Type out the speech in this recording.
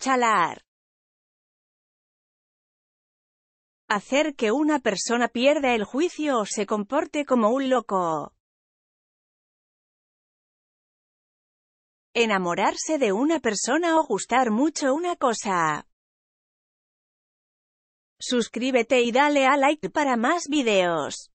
Chalar. Hacer que una persona pierda el juicio o se comporte como un loco. Enamorarse de una persona o gustar mucho una cosa. Suscríbete y dale a like para más videos.